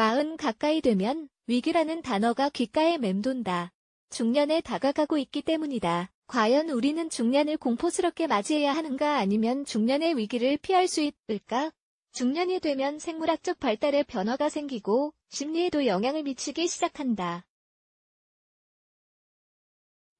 마흔 가까이 되면 위기라는 단어가 귓가에 맴돈다. 중년에 다가가고 있기 때문이다. 과연 우리는 중년을 공포스럽게 맞이해야 하는가 아니면 중년의 위기를 피할 수 있을까? 중년이 되면 생물학적 발달에 변화가 생기고 심리에도 영향을 미치기 시작한다.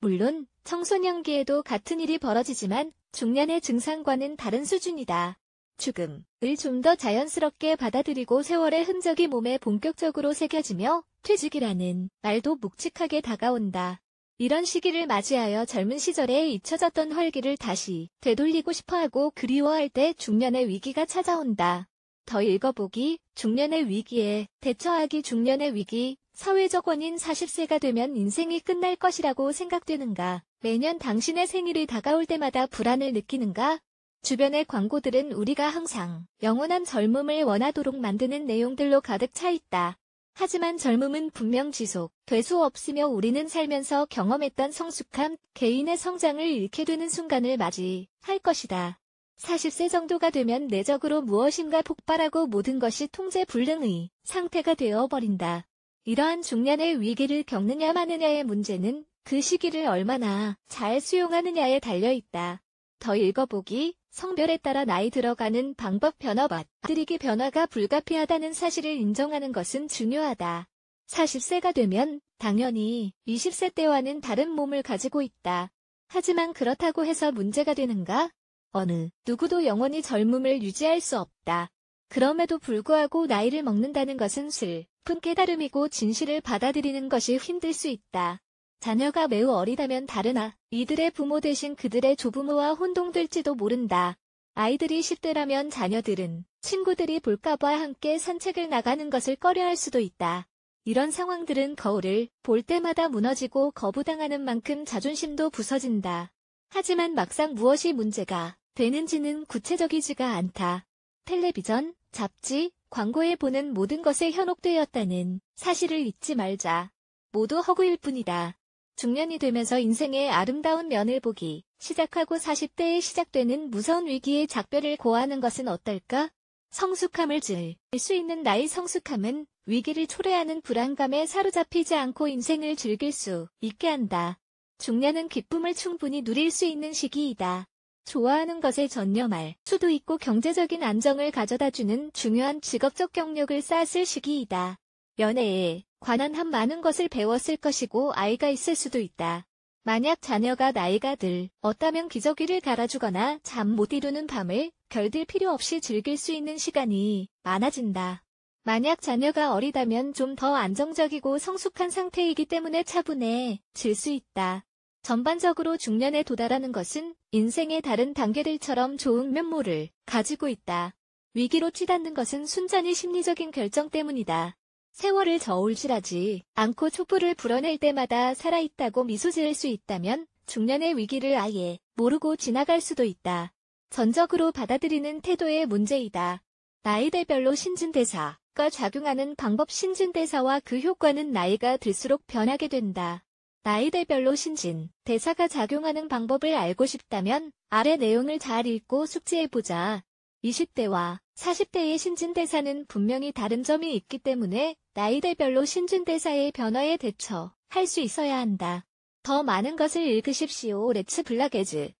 물론 청소년기에도 같은 일이 벌어지지만 중년의 증상과는 다른 수준이다. 죽음을 좀 더 자연스럽게 받아들이고 세월의 흔적이 몸에 본격적으로 새겨지며 퇴직이라는 말도 묵직하게 다가온다. 이런 시기를 맞이하여 젊은 시절에 잊혀졌던 활기를 다시 되돌리고 싶어하고 그리워할 때 중년의 위기가 찾아온다. 더 읽어보기, 중년의 위기에 대처하기 중년의 위기, 사회적 원인 40세가 되면 인생이 끝날 것이라고 생각되는가? 매년 당신의 생일이 다가올 때마다 불안을 느끼는가? 주변의 광고들은 우리가 항상 영원한 젊음을 원하도록 만드는 내용들로 가득 차 있다. 하지만 젊음은 분명 지속, 될수 없으며 우리는 살면서 경험했던 성숙함, 개인의 성장을 잃게 되는 순간을 맞이할 것이다. 40세 정도가 되면 내적으로 무엇인가 폭발하고 모든 것이 통제 불능의 상태가 되어버린다. 이러한 중년의 위기를 겪느냐 마느냐의 문제는 그 시기를 얼마나 잘 수용하느냐에 달려있다. 더 읽어보기 성별에 따라 나이 들어가는 방법 변화 맞들이기 변화가 불가피하다는 사실을 인정하는 것은 중요하다. 40세가 되면 당연히 20세 때와는 다른 몸을 가지고 있다. 하지만 그렇다고 해서 문제가 되는가? 어느 누구도 영원히 젊음을 유지할 수 없다. 그럼에도 불구하고 나이를 먹는다는 것은 슬픈 깨달음이고 진실을 받아들이는 것이 힘들 수 있다. 자녀가 매우 어리다면 다르나 이들의 부모 대신 그들의 조부모와 혼동될지도 모른다. 아이들이 10대라면 자녀들은 친구들이 볼까봐 함께 산책을 나가는 것을 꺼려할 수도 있다. 이런 상황들은 거울을 볼 때마다 무너지고 거부당하는 만큼 자존심도 부서진다. 하지만 막상 무엇이 문제가 되는지는 구체적이지가 않다. 텔레비전, 잡지, 광고에 보는 모든 것에 현혹되었다는 사실을 잊지 말자. 모두 허구일 뿐이다. 중년이 되면서 인생의 아름다운 면을 보기 시작하고 40대에 시작되는 무서운 위기의 작별을 고하는 것은 어떨까? 성숙함을 즐길 수 있는 나의 성숙함은 위기를 초래하는 불안감에 사로잡히지 않고 인생을 즐길 수 있게 한다. 중년은 기쁨을 충분히 누릴 수 있는 시기이다. 좋아하는 것에 전념할 수도 있고 경제적인 안정을 가져다주는 중요한 직업적 경력을 쌓았을 시기이다. 연애에 관한 한 많은 것을 배웠을 것이고 아이가 있을 수도 있다. 만약 자녀가 나이가 들 어따면 기저귀를 갈아주거나 잠 못 이루는 밤을 결들 필요 없이 즐길 수 있는 시간이 많아진다. 만약 자녀가 어리다면 좀 더 안정적이고 성숙한 상태이기 때문에 차분해질 수 있다. 전반적으로 중년에 도달하는 것은 인생의 다른 단계들처럼 좋은 면모를 가지고 있다. 위기로 치닫는 것은 순전히 심리적인 결정 때문이다. 세월을 저울질하지 않고 촛불을 불어낼 때마다 살아있다고 미소 지을 수 있다면 중년의 위기를 아예 모르고 지나갈 수도 있다. 전적으로 받아들이는 태도의 문제이다. 나이대별로 신진대사가 작용하는 방법 신진대사와 그 효과는 나이가 들수록 변하게 된다. 나이대별로 신진, 대사가 작용하는 방법을 알고 싶다면 아래 내용을 잘 읽고 숙지해보자. 20대와 40대의 신진대사는 분명히 다른 점이 있기 때문에 나이대별로 신진대사의 변화에 대처 할수 있어야 한다. 더 많은 것을 읽으십시오. 레츠 블라게즈